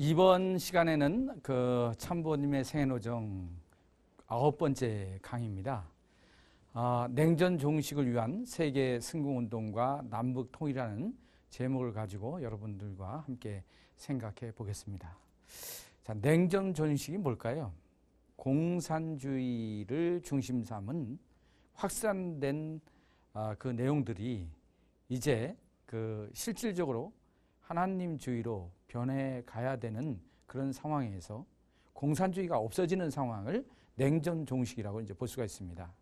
이번 시간에는 그참부님의 생애노정 아홉 번째 강의입니다. 아, 냉전 종식을 위한 세계 승공운동과 남북 통일이라는 제목을 가지고 여러분들과 함께 생각해 보겠습니다. 자, 냉전 종식이 뭘까요? 공산주의를 중심 삼은 확산된 아, 그 내용들이 이제 그 실질적으로 하나님주의로 변해 가야 되는 그런 상황에서 공산주의가 없어지는 상황을 냉전 종식이라고 이제 볼 수가 있습니다.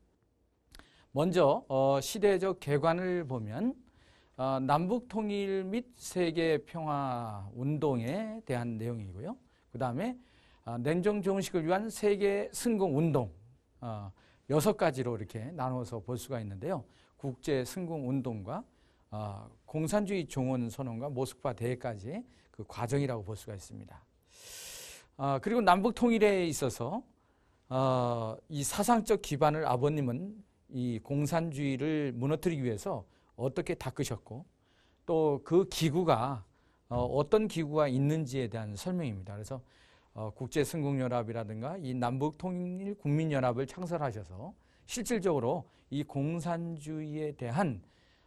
먼저 어, 시대적 개관을 보면 어, 남북 통일 및 세계 평화 운동에 대한 내용이고요. 그 다음에 어, 냉전 종식을 위한 세계 승공 운동 어, 여섯 가지로 이렇게 나눠서 볼 수가 있는데요. 국제 승공 운동과 어, 공산주의 종언 선언과 모스크바 대회까지 그 과정이라고 볼 수가 있습니다. 아, 그리고 남북 통일에 있어서 어, 이 사상적 기반을 아버님은 이 공산주의를 무너뜨리기 위해서 어떻게 닦으셨고 또 그 기구가 어, 어떤 기구가 있는지에 대한 설명입니다. 그래서 어, 국제승공연합이라든가 이 남북통일국민연합을 창설하셔서 실질적으로 이 공산주의에 대한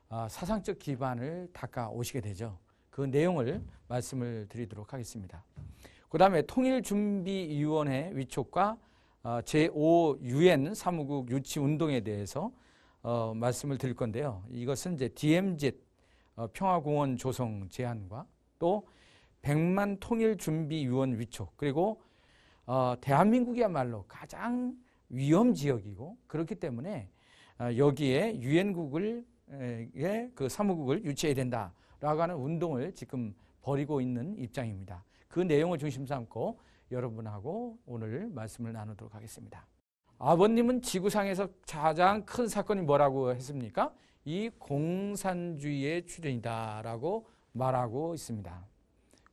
어, 사상적 기반을 닦아 오시게 되죠. 그 내용을 말씀을 드리도록 하겠습니다. 그 다음에 통일준비위원회 위촉과 어, 제5 유엔 사무국 유치 운동에 대해서 어, 말씀을 드릴 건데요. 이것은 이제 DMZ 어, 평화공원 조성 제안과 또 100만 통일준비위원 위촉 그리고 어, 대한민국이야말로 가장 위험 지역이고 그렇기 때문에 어, 여기에 유엔국을 그 사무국을 유치해야 된다. 라고 하는 운동을 지금 벌이고 있는 입장입니다. 그 내용을 중심 삼고 여러분하고 오늘 말씀을 나누도록 하겠습니다. 아버님은 지구상에서 가장 큰 사건이 뭐라고 했습니까? 이 공산주의의 출현이다라고 말하고 있습니다.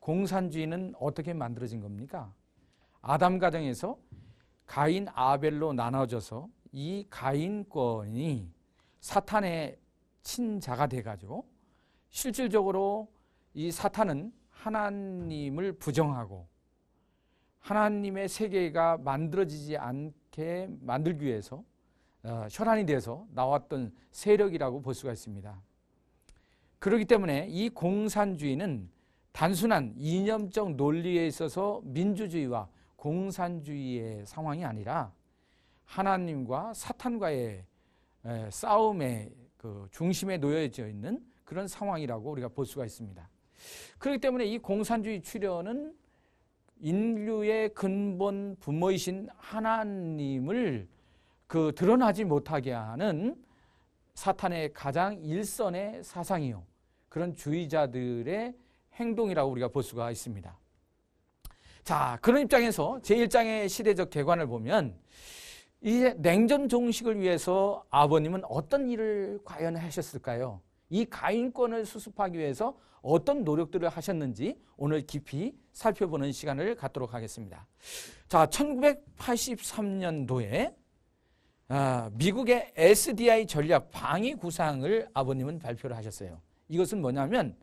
공산주의는 어떻게 만들어진 겁니까? 아담 가정에서 가인 아벨로 나눠져서 이 가인권이 사탄의 친자가 돼가지고 실질적으로 이 사탄은 하나님을 부정하고 하나님의 세계가 만들어지지 않게 만들기 위해서 어, 혈안이 돼서 나왔던 세력이라고 볼 수가 있습니다. 그렇기 때문에 이 공산주의는 단순한 이념적 논리에 있어서 민주주의와 공산주의의 상황이 아니라 하나님과 사탄과의 싸움의 그 중심에 놓여져 있는 그런 상황이라고 우리가 볼 수가 있습니다. 그렇기 때문에 이 공산주의 출현은 인류의 근본 부모이신 하나님을 그 드러나지 못하게 하는 사탄의 가장 일선의 사상이요. 그런 주의자들의 행동이라고 우리가 볼 수가 있습니다. 자, 그런 입장에서 제1장의 시대적 개관을 보면 이제 냉전 종식을 위해서 아버님은 어떤 일을 과연 하셨을까요? 이 가인권을 수습하기 위해서 어떤 노력들을 하셨는지 오늘 깊이 살펴보는 시간을 갖도록 하겠습니다. 자, 1983년도에 아, 미국의 SDI 전략 방위 구상을 아버님은 발표를 하셨어요. 이것은 뭐냐면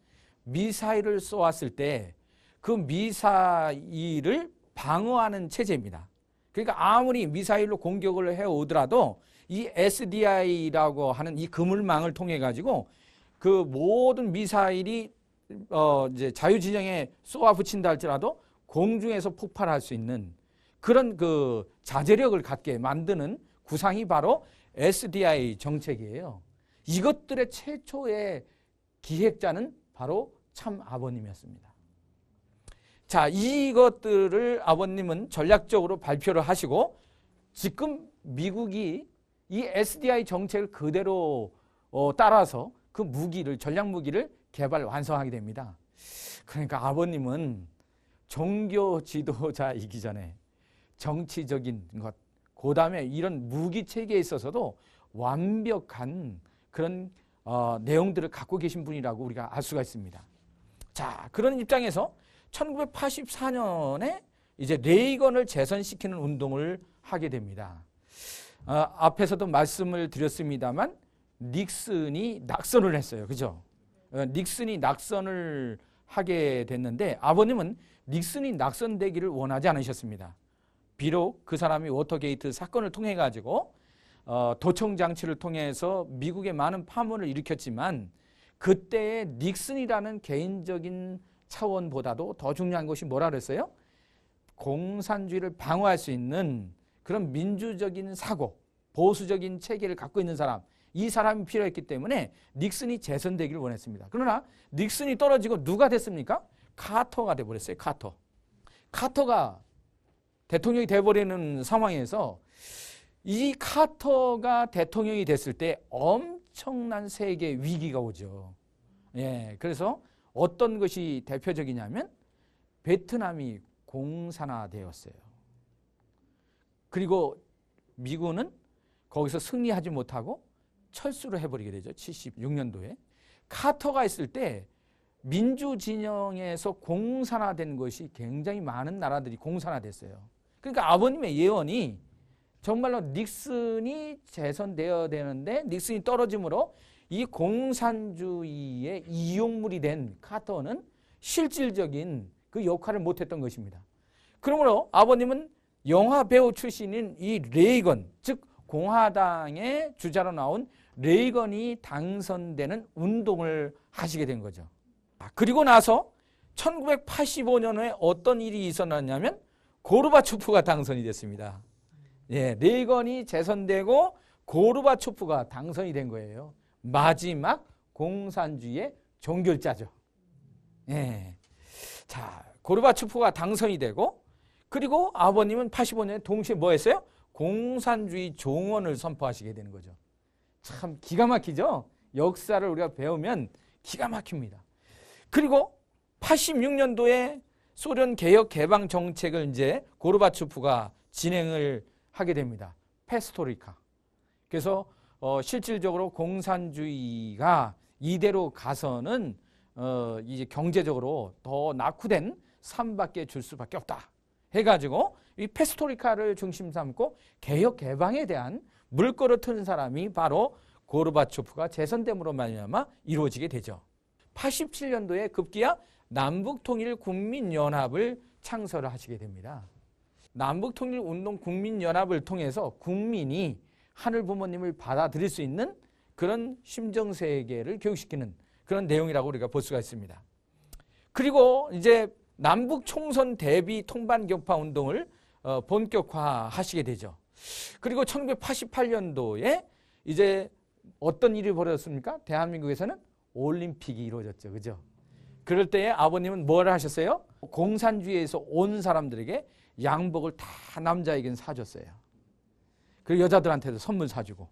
미사일을 쏘았을 때 그 미사일을 방어하는 체제입니다. 그러니까 아무리 미사일로 공격을 해오더라도 이 SDI라고 하는 이 그물망을 통해 가지고 그 모든 미사일이 어 이제 자유 진영에 쏘아 붙인다 할지라도 공중에서 폭발할 수 있는 그런 그 자제력을 갖게 만드는 구상이 바로 SDI 정책이에요. 이것들의 최초의 기획자는 바로 참 아버님이었습니다. 자, 이것들을 아버님은 전략적으로 발표를 하시고 지금 미국이 이 SDI 정책을 그대로 어, 따라서 그 무기를 전략 무기를 개발 완성하게 됩니다. 그러니까 아버님은 종교 지도자이기 전에 정치적인 것, 그 다음에 이런 무기 체계에 있어서도 완벽한 그런 어, 내용들을 갖고 계신 분이라고 우리가 알 수가 있습니다. 자, 그런 입장에서 1984년에 이제 레이건을 재선시키는 운동을 하게 됩니다. 어, 앞에서도 말씀을 드렸습니다만 닉슨이 낙선을 했어요. 그죠? 어, 닉슨이 낙선을 하게 됐는데 아버님은 닉슨이 낙선되기를 원하지 않으셨습니다. 비록 그 사람이 워터게이트 사건을 통해 가지고 어, 도청 장치를 통해서 미국의 많은 파문을 일으켰지만 그때의 닉슨이라는 개인적인 차원보다도 더 중요한 것이 뭐라 그랬어요? 공산주의를 방어할 수 있는 그런 민주적인 사고, 보수적인 체계를 갖고 있는 사람 이 사람이 필요했기 때문에 닉슨이 재선되기를 원했습니다. 그러나 닉슨이 떨어지고 누가 됐습니까? 카터가 돼버렸어요. 카터. 카터가 대통령이 돼버리는 상황에서 이 카터가 대통령이 됐을 때 엄청난 세계 위기가 오죠. 예, 그래서 어떤 것이 대표적이냐면 베트남이 공산화되었어요. 그리고 미군은 거기서 승리하지 못하고 철수를 해버리게 되죠. 76년도에. 카터가 있을 때 민주 진영에서 공산화된 것이 굉장히 많은 나라들이 공산화됐어요. 그러니까 아버님의 예언이 정말로 닉슨이 재선되어야 되는데 닉슨이 떨어짐으로 이 공산주의의 이용물이 된 카터는 실질적인 그 역할을 못했던 것입니다. 그러므로 아버님은 영화 배우 출신인 이 레이건, 즉 공화당의 주자로 나온 레이건이 당선되는 운동을 하시게 된 거죠. 아, 그리고 나서 1985년에 어떤 일이 있었냐면 고르바초프가 당선이 됐습니다. 예, 레이건이 재선되고 고르바초프가 당선이 된 거예요. 마지막 공산주의의 종결자죠. 예. 자, 고르바초프가 당선이 되고 그리고 아버님은 85년에 동시에 뭐 했어요? 공산주의 종언을 선포하시게 되는 거죠. 참 기가 막히죠? 역사를 우리가 배우면 기가 막힙니다. 그리고 86년도에 소련 개혁 개방 정책을 이제 고르바초프가 진행을 하게 됩니다. 페스토리카. 그래서 어, 실질적으로 공산주의가 이대로 가서는 어, 이제 경제적으로 더 낙후된 삶밖에 줄 수밖에 없다. 해가지고 이 페스토리카를 중심 삼고 개혁 개방에 대한 물꼬를 튼 사람이 바로 고르바초프가 재선됨으로 말미암아 이루어지게 되죠. 87년도에 급기야 남북통일국민연합을 창설을 하시게 됩니다. 남북통일운동 국민연합을 통해서 국민이 하늘 부모님을 받아들일 수 있는 그런 심정 세계를 교육시키는 그런 내용이라고 우리가 볼 수가 있습니다. 그리고 이제 남북 총선 대비 통반 격파 운동을 어, 본격화하시게 되죠. 그리고 1988년도에 이제 어떤 일이 벌어졌습니까? 대한민국에서는 올림픽이 이루어졌죠. 그죠? 그럴 때에 아버님은 뭘 하셨어요? 공산주의에서 온 사람들에게 양복을 다남자에게는 사줬어요. 그리고 여자들한테도 선물 사주고.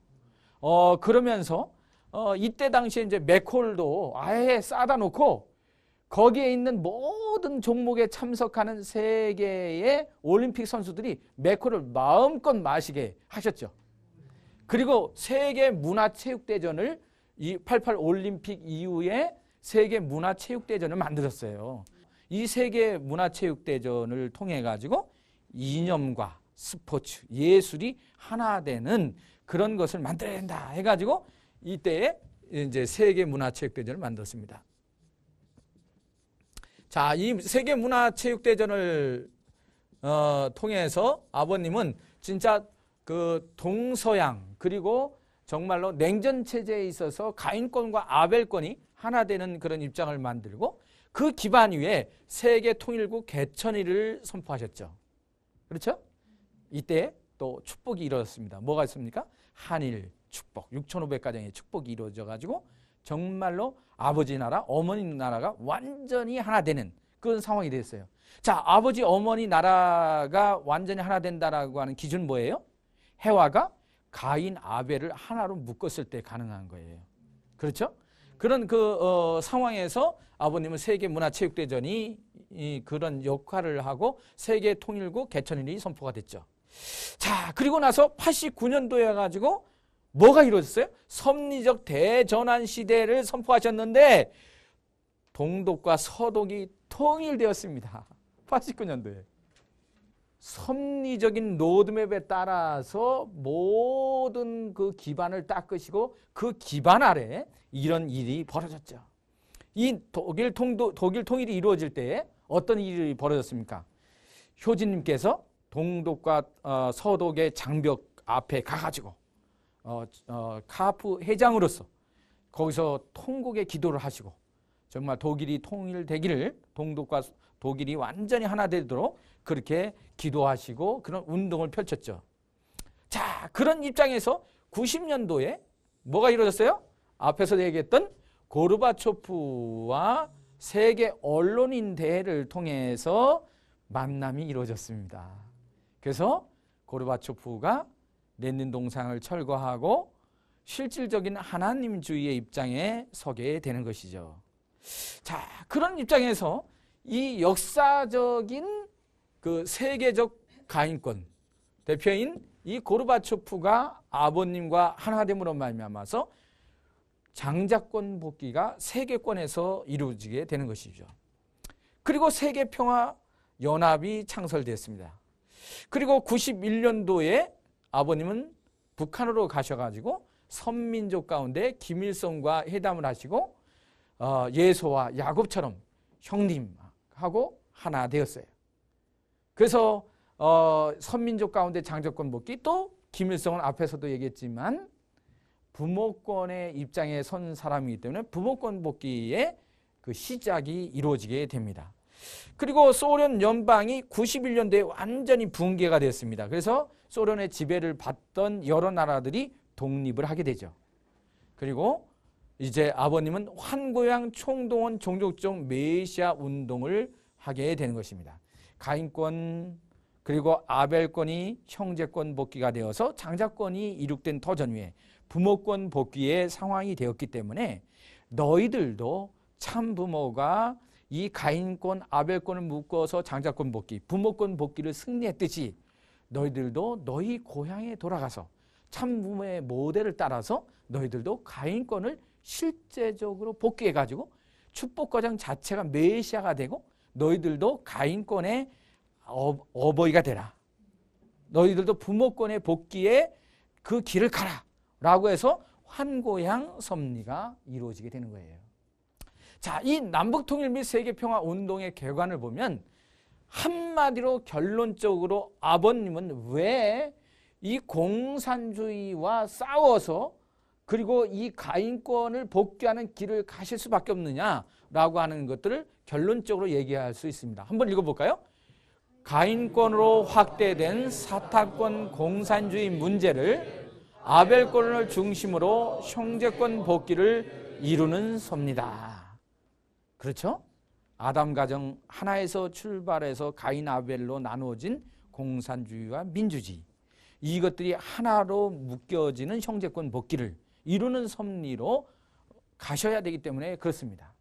어, 그러면서, 어, 이때 당시에 이제 맥콜도 아예 싸다 놓고 거기에 있는 모든 종목에 참석하는 세계의 올림픽 선수들이 메코를 마음껏 마시게 하셨죠. 그리고 세계 문화체육대전을 이 88 올림픽 이후에 세계 문화체육대전을 만들었어요. 이 세계 문화체육대전을 통해 가지고 이념과 스포츠, 예술이 하나 되는 그런 것을 만들어야 된다 해가지고 이때에 이제 세계 문화체육대전을 만들었습니다. 자, 이 세계 문화 체육 대전을 어, 통해서 아버님은 진짜 그 동서양 그리고 정말로 냉전 체제에 있어서 가인권과 아벨권이 하나 되는 그런 입장을 만들고 그 기반 위에 세계 통일국 개천일을 선포하셨죠. 그렇죠? 이때 또 축복이 이루어졌습니다. 뭐가 있습니까? 한일 축복, 6,500가정의 축복이 이루어져 가지고 정말로 아버지 나라, 어머니 나라가 완전히 하나 되는 그런 상황이 됐어요. 자, 아버지, 어머니 나라가 완전히 하나 된다라고 하는 기준 뭐예요? 해와가 가인, 아벨을 하나로 묶었을 때 가능한 거예요. 그렇죠? 그런 그 어, 상황에서 아버님은 세계 문화체육대전이 이, 그런 역할을 하고 세계 통일국 개천일이 선포가 됐죠. 자, 그리고 나서 89년도에 가지고 뭐가 이루어졌어요? 섭리적 대전환 시대를 선포하셨는데 동독과 서독이 통일되었습니다. 89년도에. 섭리적인 로드맵에 따라서 모든 그 기반을 닦으시고 그 기반 아래 이런 일이 벌어졌죠. 이 독일, 통도, 독일 통일이 이루어질 때 어떤 일이 벌어졌습니까? 효진님께서 동독과 어, 서독의 장벽 앞에 가가지고 어, 어, 카프 회장으로서 거기서 통곡의 기도를 하시고 정말 독일이 통일되기를 동독과 독일이 완전히 하나 되도록 그렇게 기도하시고 그런 운동을 펼쳤죠. 자, 그런 입장에서 90년도에 뭐가 이루어졌어요? 앞에서 얘기했던 고르바초프와 세계 언론인 대회를 통해서 만남이 이루어졌습니다. 그래서 고르바초프가 내는 동상을 철거하고 실질적인 하나님주의의 입장에 서게 되는 것이죠. 자, 그런 입장에서 이 역사적인 그 세계적 가인권 대표인 이 고르바초프가 아버님과 하나됨으로 말미암아서 장자권 복귀가 세계권에서 이루어지게 되는 것이죠. 그리고 세계 평화 연합이 창설됐습니다. 그리고 91년도에 아버님은 북한으로 가셔가지고 선민족 가운데 김일성과 회담을 하시고 어, 예소와 야곱처럼 형님하고 하나 되었어요. 그래서 어, 선민족 가운데 장조권 복귀 또 김일성은 앞에서도 얘기했지만 부모권의 입장에 선 사람이기 때문에 부모권 복귀의 그 시작이 이루어지게 됩니다. 그리고 소련 연방이 91년도에 완전히 붕괴가 됐습니다. 그래서 소련의 지배를 받던 여러 나라들이 독립을 하게 되죠. 그리고 이제 아버님은 환고양 총동원 종족적 메시아 운동을 하게 되는 것입니다. 가인권 그리고 아벨권이 형제권 복귀가 되어서 장자권이 이룩된 터전 위에 부모권 복귀의 상황이 되었기 때문에 너희들도 참부모가 이 가인권, 아벨권을 묶어서 장자권 복귀, 부모권 복귀를 승리했듯이 너희들도 너희 고향에 돌아가서 참부모의 모델을 따라서 너희들도 가인권을 실제적으로 복귀해 가지고 축복 과정 자체가 메시아가 되고 너희들도 가인권의 어, 버이가 되라. 너희들도 부모권의 복귀에 그 길을 가라. 라고 해서 환고향 섭리가 이루어지게 되는 거예요. 자, 이 남북통일 및 세계평화 운동의 개관을 보면 한마디로 결론적으로 아버님은 왜 이 공산주의와 싸워서 그리고 이 가인권을 복귀하는 길을 가실 수밖에 없느냐라고 하는 것들을 결론적으로 얘기할 수 있습니다. 한번 읽어볼까요? 가인권으로 확대된 사타권 공산주의 문제를 아벨권을 중심으로 형제권 복귀를 이루는 섭니다. 그렇죠? 아담 가정 하나에서 출발해서 가인 아벨로 나누어진 공산주의와 민주주의 이것들이 하나로 묶여지는 형제권 복귀를 이루는 섭리로 가셔야 되기 때문에 그렇습니다.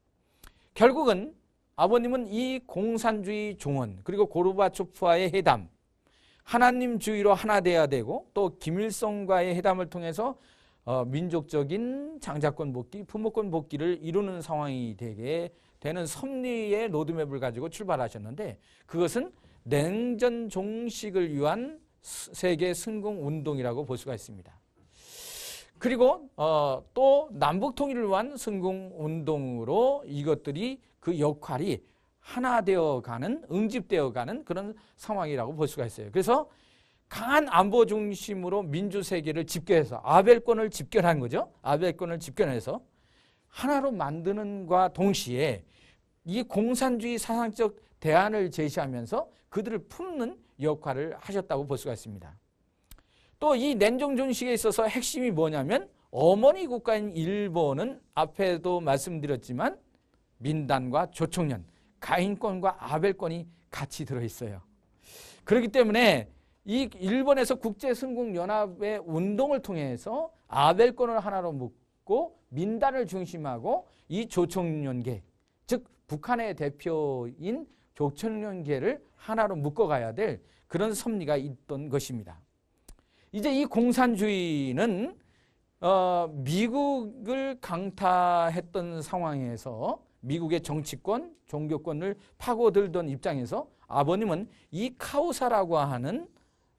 결국은 아버님은 이 공산주의 종언 그리고 고르바초프와의 회담 하나님 주의로 하나 돼야 되고 또 김일성과의 회담을 통해서 어, 민족적인 장자권 복귀, 부모권 복귀를 이루는 상황이 되게 되는 섭리의 로드맵을 가지고 출발하셨는데 그것은 냉전 종식을 위한 세계 승공 운동이라고 볼 수가 있습니다. 그리고 어, 또 남북 통일을 위한 승공 운동으로 이것들이 그 역할이 하나 되어 가는 응집되어 가는 그런 상황이라고 볼 수가 있어요. 그래서 강한 안보 중심으로 민주 세계를 집결해서 아벨권을 집결한 거죠. 아벨권을 집결해서 하나로 만드는과 동시에 이 공산주의 사상적 대안을 제시하면서 그들을 품는 역할을 하셨다고 볼 수가 있습니다. 또이 냉정 존식에 있어서 핵심이 뭐냐면 어머니 국가인 일본은 앞에도 말씀드렸지만 민단과 조청년, 가인권과 아벨권이 같이 들어있어요. 그렇기 때문에 이 일본에서 국제승국연합의 운동을 통해서 아벨권을 하나로 묶 있고 민단을 중심하고 이조총련계즉 북한의 대표인 조총련계를 하나로 묶어가야 될 그런 섭리가 있던 것입니다. 이제 이 공산주의는 어, 미국을 강타했던 상황에서 미국의 정치권, 종교권을 파고들던 입장에서 아버님은 이 카우사라고 하는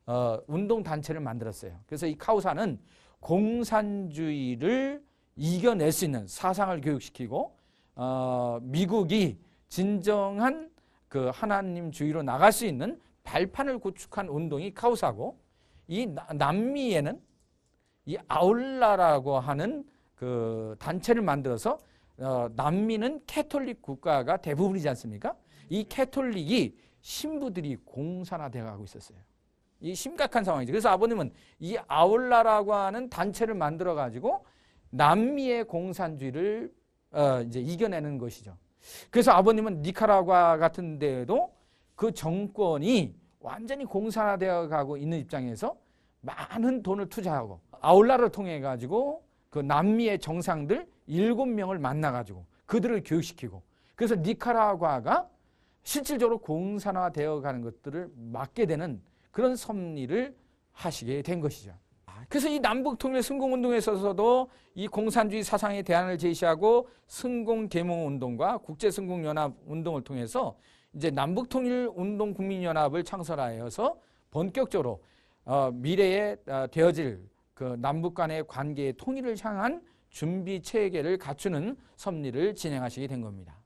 어, 운동단체를 만들었어요. 그래서 이 카우사는 공산주의를 이겨낼 수 있는 사상을 교육시키고 어, 미국이 진정한 그 하나님 주의로 나갈 수 있는 발판을 구축한 운동이 카우사고 이 남미에는 이 아울라라고 하는 그 단체를 만들어서 어, 남미는 캐톨릭 국가가 대부분이지 않습니까? 이 캐톨릭이 신부들이 공산화되어 가고 있었어요. 이 심각한 상황이죠. 그래서 아버님은 이 아울라라고 하는 단체를 만들어 가지고 남미의 공산주의를 어, 이제 이겨내는 것이죠. 그래서 아버님은 니카라과 같은 데에도 그 정권이 완전히 공산화되어 가고 있는 입장에서 많은 돈을 투자하고 아울라를 통해 가지고 그 남미의 정상들 일곱 명을 만나 가지고 그들을 교육시키고 그래서 니카라과가 실질적으로 공산화되어 가는 것들을 막게 되는 그런 섭리를 하시게 된 것이죠. 그래서 이 남북통일 승공운동에 있어서도 이 공산주의 사상의 대안을 제시하고 승공계몽운동과 국제승공연합운동을 통해서 이제 남북통일운동국민연합을 창설하여서 본격적으로 어, 미래에 어, 되어질 그 남북 간의 관계의 통일을 향한 준비 체계를 갖추는 섭리를 진행하시게 된 겁니다.